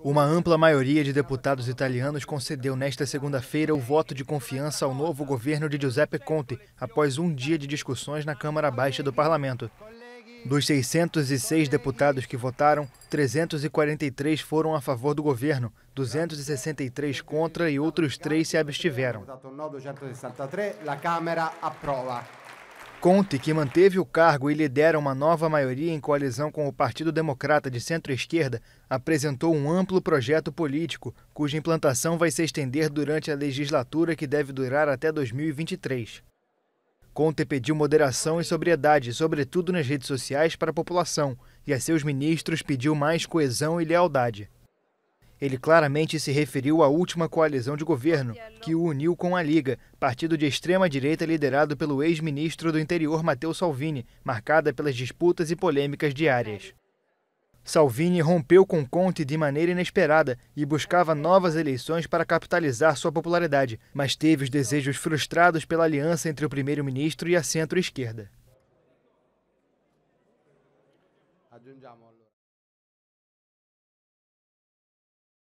Uma ampla maioria de deputados italianos concedeu nesta segunda-feira o voto de confiança ao novo governo de Giuseppe Conte, após um dia de discussões na Câmara Baixa do Parlamento. Dos 606 deputados que votaram, 343 foram a favor do governo, 263 contra e outros três se abstiveram. Conte, que manteve o cargo e lidera uma nova maioria em coalizão com o Partido Democrata de centro-esquerda, apresentou um amplo projeto político, cuja implantação vai se estender durante a legislatura que deve durar até 2023. Conte pediu moderação e sobriedade, sobretudo nas redes sociais, para a população, e a seus ministros pediu mais coesão e lealdade. Ele claramente se referiu à última coalizão de governo, que o uniu com a Liga, partido de extrema-direita liderado pelo ex-ministro do Interior Matteo Salvini, marcada pelas disputas e polêmicas diárias. Salvini rompeu com Conte de maneira inesperada e buscava novas eleições para capitalizar sua popularidade, mas teve os desejos frustrados pela aliança entre o primeiro-ministro e a centro-esquerda.